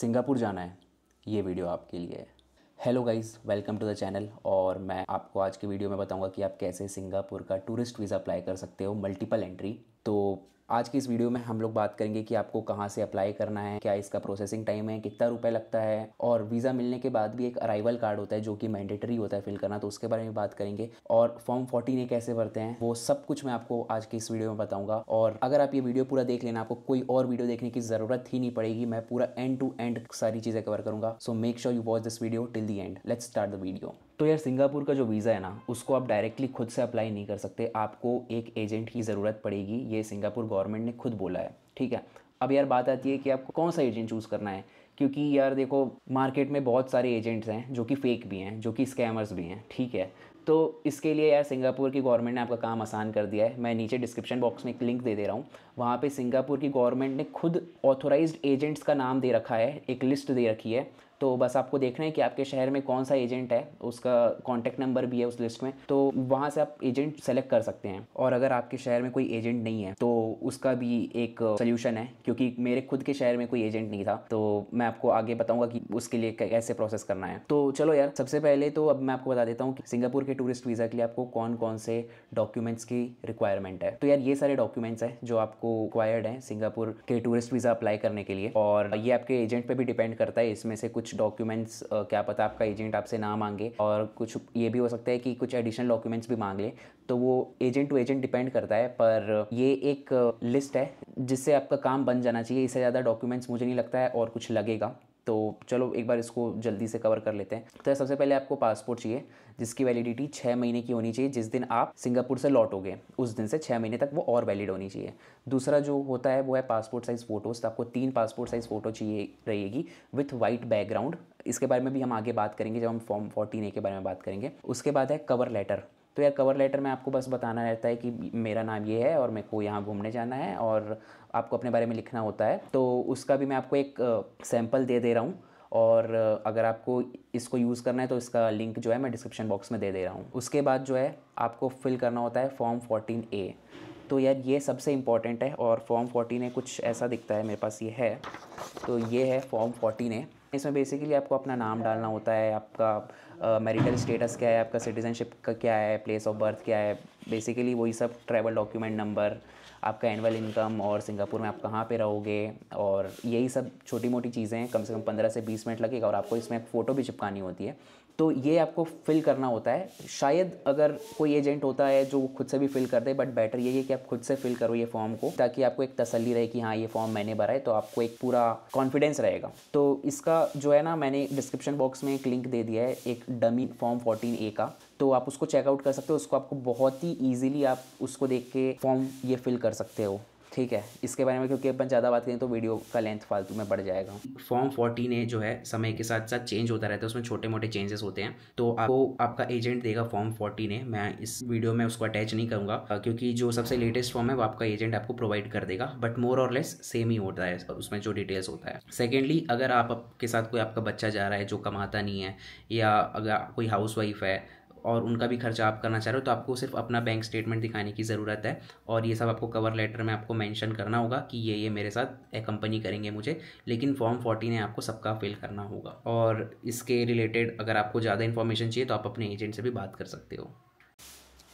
Singapore जाना है ये वीडियो आपके लिए है hello guys welcome to the channel और मैं आपको आज के वीडियो में बताऊंगा कि आप कैसे सिंगापुर का टूरिस्ट वीज़ा अप्लाई कर सकते हो मल्टीपल एंट्री तो आज की इस वीडियो में हम लोग बात करेंगे कि आपको कहाँ से अप्लाई करना है क्या इसका प्रोसेसिंग टाइम है कितना रुपए लगता है और वीज़ा मिलने के बाद भी एक अराइवल कार्ड होता है जो कि मैंडेटरी होता है फिल करना तो उसके बारे में बात करेंगे और फॉर्म फोर्टीन ए कैसे भरते हैं वो सब कुछ मैं आपको आज की इस वीडियो में बताऊंगा और अगर आप ये वीडियो पूरा देख लेना आपको कोई और वीडियो देखने की ज़रूरत ही नहीं पड़ेगी मैं पूरा एंड टू एंड सारी चीज़ें कवर करूँगा so make sure you watch this video till the end let's start the video तो यार सिंगापुर का जो वीज़ा है ना उसको आप डायरेक्टली खुद से अप्लाई नहीं कर सकते आपको एक एजेंट की ज़रूरत पड़ेगी ये सिंगापुर गवर्नमेंट ने खुद बोला है ठीक है अब यार बात आती है कि आपको कौन सा एजेंट चूज़ करना है क्योंकि यार देखो मार्केट में बहुत सारे एजेंट्स हैं जो कि फ़ेक भी हैं जो कि स्कैमर्स भी हैं ठीक है तो इसके लिए यार सिंगापुर की गवर्नमेंट ने आपका काम आसान कर दिया है मैं नीचे डिस्क्रिप्शन बॉक्स में एक लिंक दे दे रहा हूँ वहाँ पे सिंगापुर की गवर्नमेंट ने खुद ऑथोराइज्ड एजेंट्स का नाम दे रखा है एक लिस्ट दे रखी है तो बस आपको देखना है कि आपके शहर में कौन सा एजेंट है उसका कॉन्टैक्ट नंबर भी है उस लिस्ट में तो वहाँ से आप एजेंट सेलेक्ट कर सकते हैं और अगर आपके शहर में कोई एजेंट नहीं है तो उसका भी एक सोल्यूशन है क्योंकि मेरे खुद के शहर में कोई एजेंट नहीं था तो मैं आपको आगे बताऊँगा कि उसके लिए कैसे प्रोसेस करना है तो चलो यार सबसे पहले तो अब मैं आपको बता देता हूँ कि सिंगापुर के टूरिस्ट वीज़ा के लिए आपको कौन कौन से डॉक्यूमेंट्स की रिक्वायरमेंट है तो यार ये सारे डॉक्यूमेंट्स हैं जो आपको रिक्वायर्ड हैं सिंगापुर के टूरिस्ट वीज़ा अप्लाई करने के लिए और ये आपके एजेंट पर भी डिपेंड करता है इसमें से कुछ कुछ डॉक्यूमेंट्स क्या पता आपका एजेंट आपसे ना मांगे और कुछ ये भी हो सकता है कि कुछ एडिशनल डॉक्यूमेंट्स भी मांग ले तो वो एजेंट टू एजेंट डिपेंड करता है पर ये एक लिस्ट है जिससे आपका काम बन जाना चाहिए इससे ज़्यादा डॉक्यूमेंट्स मुझे नहीं लगता है और कुछ लगेगा तो चलो एक बार इसको जल्दी से कवर कर लेते हैं तो सबसे पहले आपको पासपोर्ट चाहिए जिसकी वैलिडिटी छः महीने की होनी चाहिए जिस दिन आप सिंगापुर से लौटोगे उस दिन से छः महीने तक वो और वैलिड होनी चाहिए दूसरा जो होता है वो है पासपोर्ट साइज़ फ़ोटोज़ तो आपको तीन पासपोर्ट साइज़ फ़ोटो चाहिए रहेगी विथ वाइट बैकग्राउंड इसके बारे में भी हम आगे बात करेंगे जब हम फॉर्म फोर्टीन ए के बारे में बात करेंगे उसके बाद है कवर लेटर तो यार कवर लेटर में आपको बस बताना रहता है कि मेरा नाम ये है और मेरे को यहाँ घूमने जाना है और आपको अपने बारे में लिखना होता है तो उसका भी मैं आपको एक सैम्पल दे दे रहा हूँ और अगर आपको इसको यूज़ करना है तो इसका लिंक जो है मैं डिस्क्रिप्शन बॉक्स में दे दे रहा हूँ उसके बाद जो है आपको फिल करना होता है फॉर्म ए तो यार ये सबसे इम्पॉर्टेंट है और फॉर्म ए कुछ ऐसा दिखता है मेरे पास ये है तो ये है फॉर्म ए इसमें बेसिकली आपको अपना नाम डालना होता है आपका मैरिटल स्टेटस क्या है आपका सिटीजनशिप का क्या है प्लेस ऑफ बर्थ क्या है बेसिकली वही सब ट्रैवल डॉक्यूमेंट नंबर आपका एनुअल इनकम और सिंगापुर में आप कहाँ पे रहोगे और यही सब छोटी मोटी चीज़ें कम से कम पंद्रह से बीस मिनट लगेगा और आपको इसमें फ़ोटो भी चिपकानी होती है तो ये आपको फिल करना होता है शायद अगर कोई एजेंट होता है जो खुद से भी फिल कर दे बट बेटर ये है कि आप खुद से फिल करो ये फॉर्म को ताकि आपको एक तसली रहे कि हाँ ये फॉर्म मैंने भरा है तो आपको एक पूरा कॉन्फिडेंस रहेगा तो इसका जो है ना मैंने डिस्क्रिप्शन बॉक्स में एक लिंक दे दिया है एक डमी फॉर्म फोर्टीन ए का तो आप उसको चेकआउट कर सकते हो उसको आपको बहुत ही ईजिली आप उसको देख के फॉर्म ये फिल कर सकते हो ठीक है इसके बारे में क्योंकि अपन ज़्यादा बात करें तो वीडियो का लेंथ फालतू में बढ़ जाएगा फॉर्म फोर्टीन ए जो है समय के साथ साथ चेंज होता रहता है उसमें छोटे मोटे चेंजेस होते हैं तो आपको आपका एजेंट देगा फॉर्म फोर्टीन ए मैं इस वीडियो में उसको अटैच नहीं करूँगा क्योंकि जो सबसे लेटेस्ट फॉर्म है वो आपका एजेंट आपको प्रोवाइड कर देगा बट मोर और लेस सेम ही होता है उसमें जो डिटेल्स होता है सेकेंडली अगर आपके साथ कोई आपका बच्चा जा रहा है जो कमाता नहीं है या अगर कोई हाउस है और उनका भी खर्चा आप करना चाह रहे हो तो आपको सिर्फ अपना बैंक स्टेटमेंट दिखाने की ज़रूरत है और ये सब आपको कवर लेटर में आपको मैंशन करना होगा कि ये ये मेरे साथ कंपनी करेंगे मुझे लेकिन फॉर्म फोर्टीन है आपको सबका फिल करना होगा और इसके रिलेटेड अगर आपको ज़्यादा इन्फॉर्मेशन चाहिए तो आप अपने एजेंट से भी बात कर सकते हो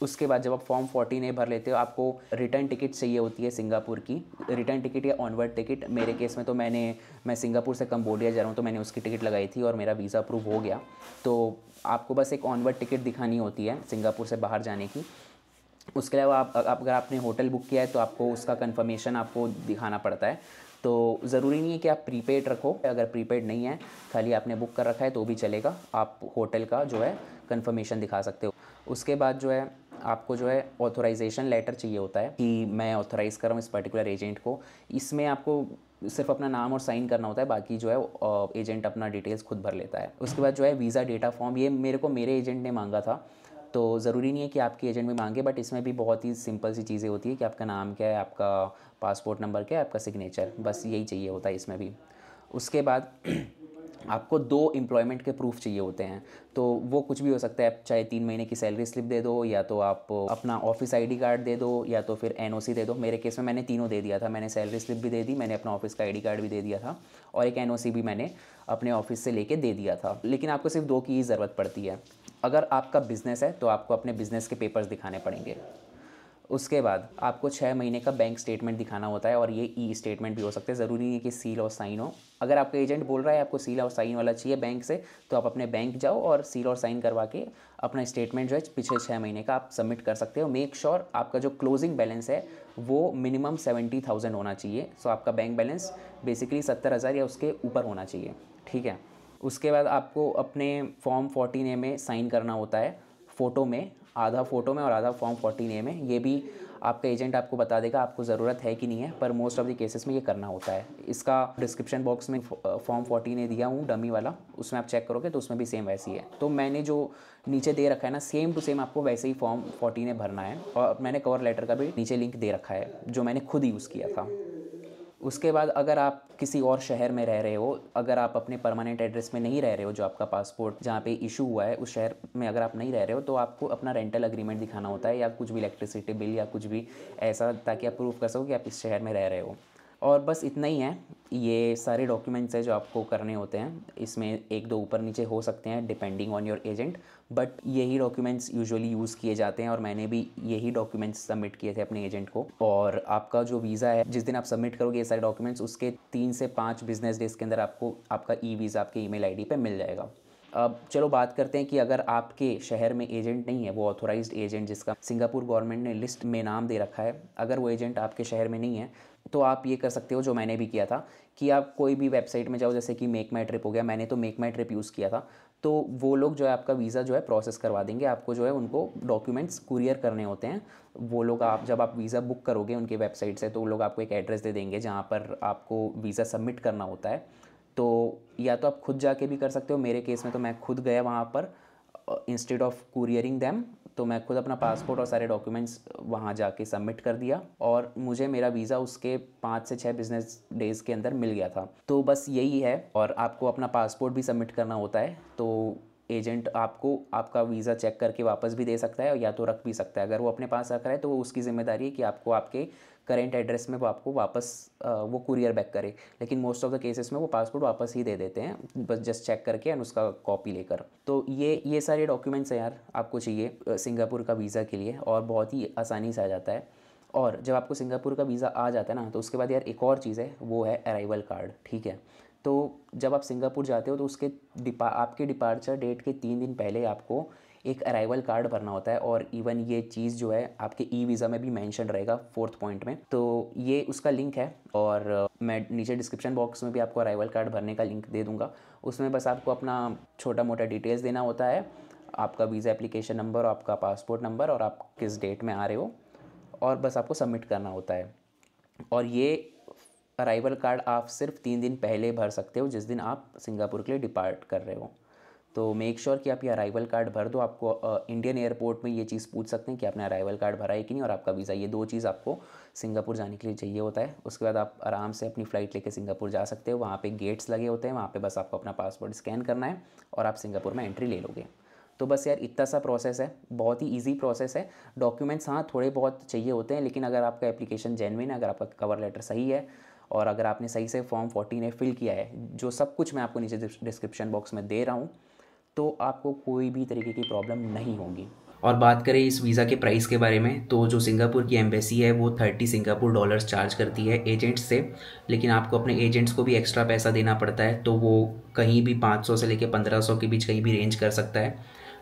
उसके बाद जब आप फॉर्म फोर्टीन ए भर लेते हो आपको रिटर्न टिकट चाहिए होती है सिंगापुर की रिटर्न टिकट या ऑनवर्ड टिकट मेरे केस में तो मैंने मैं सिंगापुर से कम्बोडिया जा रहा हूँ तो मैंने उसकी टिकट लगाई थी और मेरा वीज़ा अप्रूव हो गया तो आपको बस एक ऑनवर्ड टिकट दिखानी होती है सिंगापुर से बाहर जाने की उसके अलावा आप अगर आपने होटल बुक किया है तो आपको उसका कन्फर्मेशन आपको दिखाना पड़ता है तो ज़रूरी नहीं है कि आप प्रीपेड रखो अगर प्रीपेड नहीं है खाली आपने बुक कर रखा है तो भी चलेगा आप होटल का जो है कन्फर्मेशन दिखा सकते हो उसके बाद जो है आपको जो है ऑथोराइजेशन लेटर चाहिए होता है कि मैं ऑथोराइज़ कर रहा हूँ इस पर्टिकुलर एजेंट को इसमें आपको सिर्फ अपना नाम और साइन करना होता है बाकी जो है एजेंट अपना डिटेल्स खुद भर लेता है उसके बाद जो है वीज़ा डेटा फॉर्म ये मेरे को मेरे एजेंट ने मांगा था तो ज़रूरी नहीं है कि आपके एजेंट भी मांगे बट इसमें भी बहुत ही सिंपल सी चीज़ें होती है कि आपका नाम क्या है आपका पासपोर्ट नंबर क्या है आपका सिग्नेचर बस यही चाहिए होता है इसमें भी उसके बाद आपको दो एम्प्लॉयमेंट के प्रूफ चाहिए होते हैं तो वो कुछ भी हो सकता है चाहे तीन महीने की सैलरी स्लिप दे दो या तो आप अपना ऑफिस आईडी कार्ड दे दो या तो फिर एनओसी दे दो मेरे केस में मैंने तीनों दे दिया था मैंने सैलरी स्लिप भी दे दी मैंने अपना ऑफिस का आईडी कार्ड भी दे दिया था और एक एनओसी भी मैंने अपने ऑफिस से लेके दे दिया था लेकिन आपको सिर्फ दो की ही ज़रूरत पड़ती है अगर आपका बिज़नेस है तो आपको अपने बिज़नेस के पेपर्स दिखाने पड़ेंगे उसके बाद आपको छः महीने का बैंक स्टेटमेंट दिखाना होता है और ये ई e स्टेटमेंट भी हो सकते हैं ज़रूरी नहीं है कि सील और साइन हो अगर आपका एजेंट बोल रहा है आपको सील और साइन वाला चाहिए बैंक से तो आप अपने बैंक जाओ और सील और साइन करवा के अपना स्टेटमेंट जो है पिछले छः महीने का आप सबमिट कर सकते हो मेक श्योर आपका जो क्लोजिंग बैलेंस है वो मिनिमम सेवेंटी थाउजेंड होना चाहिए सो आपका बैंक बैलेंस बेसिकली सत्तर हज़ार या उसके ऊपर होना चाहिए ठीक है उसके बाद आपको अपने फॉर्म फोर्टीन ए में साइन करना होता है फ़ोटो में आधा फ़ोटो में और आधा फॉर्म फोर्टीन ए में ये भी आपका एजेंट आपको बता देगा आपको ज़रूरत है कि नहीं है पर मोस्ट ऑफ़ द केसेस में ये करना होता है इसका डिस्क्रिप्शन बॉक्स में फॉर्म फोर्टीन ए दिया हूँ डमी वाला उसमें आप चेक करोगे तो उसमें भी सेम वैसी है तो मैंने जो नीचे दे रखा है ना सेम टू सेम आपको वैसे ही फॉर्म फोर्टीन ए भरना है और मैंने कवर लेटर का भी नीचे लिंक दे रखा है जो मैंने खुद यूज़ किया था उसके बाद अगर आप किसी और शहर में रह रहे हो अगर आप अपने परमानेंट एड्रेस में नहीं रह रहे हो जो आपका पासपोर्ट जहाँ पे इशू हुआ है उस शहर में अगर आप नहीं रह रहे हो तो आपको अपना रेंटल अग्रीमेंट दिखाना होता है या कुछ भी इलेक्ट्रिसिटी बिल या कुछ भी ऐसा ताकि आप प्रूव कर सको कि आप इस शहर में रह रहे हो और बस इतना ही है ये सारे डॉक्यूमेंट्स हैं जो आपको करने होते हैं इसमें एक दो ऊपर नीचे हो सकते हैं depending on your agent but यही डॉक्यूमेंट्स यूजुअली यूज़ किए जाते हैं और मैंने भी यही डॉक्यूमेंट्स सबमिट किए थे अपने एजेंट को और आपका जो वीज़ा है जिस दिन आप सबमिट करोगे ये सारे डॉक्यूमेंट्स उसके तीन से पाँच बिजनेस डेज के अंदर आपको आपका ई वीज़ा आपके ई मेल आई मिल जाएगा अब चलो बात करते हैं कि अगर आपके शहर में एजेंट नहीं है वो ऑथोराइज एजेंट जिसका सिंगापुर गवर्नमेंट ने लिस्ट में नाम दे रखा है अगर वो एजेंट आपके शहर में नहीं है तो आप ये कर सकते हो जो मैंने भी किया था कि आप कोई भी वेबसाइट में जाओ जैसे कि मेक माई ट्रिप हो गया मैंने तो मेक माई ट्रिप यूज़ किया था तो वो लोग जो है आपका वीज़ा जो है प्रोसेस करवा देंगे आपको जो है उनको डॉक्यूमेंट्स कुरियर करने होते हैं वो लोग आप जब आप वीज़ा बुक करोगे उनके वेबसाइट से तो वो लोग आपको एक एड्रेस दे देंगे जहाँ पर आपको वीज़ा सबमिट करना होता है तो या तो आप खुद जाके भी कर सकते हो मेरे केस में तो मैं खुद गया वहाँ पर इंस्टेड ऑफ कुरियरिंग दैम तो मैं खुद अपना पासपोर्ट और सारे डॉक्यूमेंट्स वहाँ जाके सबमिट कर दिया और मुझे मेरा वीज़ा उसके पाँच से छः बिजनेस डेज़ के अंदर मिल गया था तो बस यही है और आपको अपना पासपोर्ट भी सबमिट करना होता है तो एजेंट आपको आपका वीज़ा चेक करके वापस भी दे सकता है या तो रख भी सकता है अगर वो अपने पास रख रहा है तो वो उसकी जिम्मेदारी है कि आपको आपके करेंट एड्रेस में वो आपको वापस वो कुरियर बैक करे लेकिन मोस्ट ऑफ द केसेस में वो पासपोर्ट वापस ही दे देते हैं बस जस्ट चेक करके एंड उसका कॉपी लेकर तो ये ये सारे डॉक्यूमेंट्स हैं यार आपको चाहिए सिंगापुर का वीज़ा के लिए और बहुत ही आसानी से आ जाता है और जब आपको सिंगापुर का वीज़ा आ जाता है ना तो उसके बाद यार एक और चीज़ है वो है अराइवल कार्ड ठीक है तो जब आप सिंगापुर जाते हो तो उसके डिपा आपके डिपार्चर डेट के तीन दिन पहले आपको एक अराइवल कार्ड भरना होता है और इवन ये चीज़ जो है आपके ई वीज़ा में भी मैंशन रहेगा फोर्थ पॉइंट में तो ये उसका लिंक है और मैं नीचे डिस्क्रिप्शन बॉक्स में भी आपको अराइवल कार्ड भरने का लिंक दे दूंगा उसमें बस आपको अपना छोटा मोटा डिटेल्स देना होता है आपका वीज़ा एप्लीकेशन नंबर आपका पासपोर्ट नंबर और आप किस डेट में आ रहे हो और बस आपको सबमिट करना होता है और ये अराइवल कार्ड आप सिर्फ तीन दिन पहले भर सकते हो जिस दिन आप सिंगापुर के लिए डिपार्ट कर रहे हो तो मेक श्योर sure कि आप ये अराइवल कार्ड भर दो आपको इंडियन एयरपोर्ट में ये चीज़ पूछ सकते हैं कि आपने अराइवल कार्ड भरा है कि नहीं और आपका वीज़ा ये दो चीज़ आपको सिंगापुर जाने के लिए चाहिए होता है उसके बाद आप आराम से अपनी फ़्लाइट लेके सिंगापुर जा सकते हो वहाँ पे गेट्स लगे होते हैं वहाँ पे बस आपको अपना पासपोर्ट स्कैन करना है और आप सिंगापुर में एंट्री ले लोगे तो बस यार इतना सा प्रोसेस है बहुत ही इजी प्रोसेस है डॉक्यूमेंट्स हाँ थोड़े बहुत चाहिए होते हैं लेकिन अगर आपका एप्लीकेशन जेनविन है अगर आपका कवर लेटर सही है और अगर आपने सही से फॉर्म फोर्टीन ए फिल किया है जो सब कुछ मैं आपको नीचे डिस्क्रिप्शन बॉक्स में दे रहा हूँ तो आपको कोई भी तरीके की प्रॉब्लम नहीं होगी और बात करें इस वीज़ा के प्राइस के बारे में तो जो सिंगापुर की एम्बेसी है वो थर्टी सिंगापुर डॉलर्स चार्ज करती है एजेंट्स से लेकिन आपको अपने एजेंट्स को भी एक्स्ट्रा पैसा देना पड़ता है तो वो कहीं भी सौ से लेकर सौ के बीच कहीं भी रेंज कर सकता है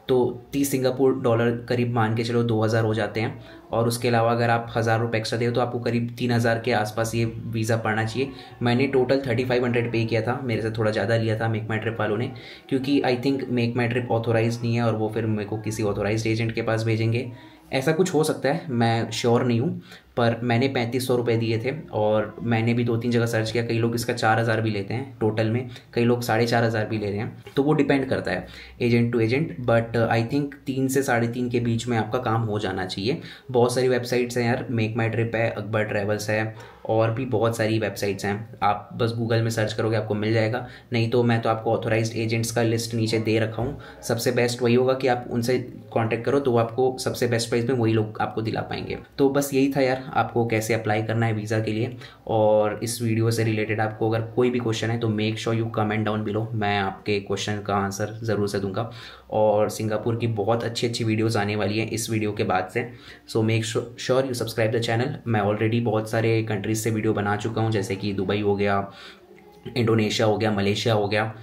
तो तीस सिंगापुर डॉलर करीब मान के चलो दो हज़ार हो जाते हैं और उसके अलावा अगर आप हज़ार रुपये एक्स्ट्रा दे तो आपको करीब तीन हज़ार के आसपास ये वीज़ा पड़ना चाहिए मैंने टोटल थर्टी फाइव हंड्रेड पे किया था मेरे से थोड़ा ज़्यादा लिया था मेक माई ट्रिप वालों ने क्योंकि I think make my trip authorize नहीं है और वो फिर मेरे को किसी ऑथोराइज एजेंट के पास भेजेंगे ऐसा कुछ हो सकता है मैं श्योर नहीं हूँ पर मैंने पैंतीस सौ रुपये दिए थे और मैंने भी दो तीन जगह सर्च किया कई लोग इसका चार हज़ार भी लेते हैं टोटल में कई लोग साढ़े चार हज़ार भी ले रहे हैं तो वो डिपेंड करता है agent to agent but I think तीन से साढ़े तीन के बीच में आपका काम हो जाना चाहिए बहुत सारी वेबसाइट्स हैं यार मेक माई ट्रिप है अकबर ट्रैवल्स है और भी बहुत सारी वेबसाइट्स हैं आप बस गूगल में सर्च करोगे आपको मिल जाएगा नहीं तो मैं तो आपको ऑथोराइज एजेंट्स का लिस्ट नीचे दे रखा हूँ सबसे बेस्ट वही होगा कि आप उनसे कॉन्टैक्ट करो तो आपको सबसे बेस्ट प्राइस में वही लोग आपको दिला पाएंगे तो बस यही था यार आपको कैसे अप्लाई करना है वीज़ा के लिए और इस वीडियो से रिलेटेड आपको अगर कोई भी क्वेश्चन है तो make sure you comment down below मैं आपके क्वेश्चन का आंसर ज़रूर से दूंगा और सिंगापुर की बहुत अच्छी अच्छी वीडियोज़ आने वाली हैं इस वीडियो के बाद से so make sure you subscribe the channel मैं ऑलरेडी बहुत सारे कंट्रीज़ से वीडियो बना चुका हूँ जैसे कि दुबई हो गया इंडोनेशिया हो गया मलेशिया हो गया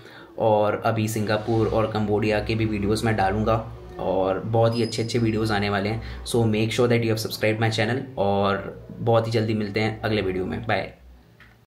और अभी सिंगापुर और कम्बोडिया के भी वीडियोस मैं डालूंगा और बहुत ही अच्छे अच्छे वीडियोज़ आने वाले हैं so make sure that you have subscribe my channel और बहुत ही जल्दी मिलते हैं अगले वीडियो में बाय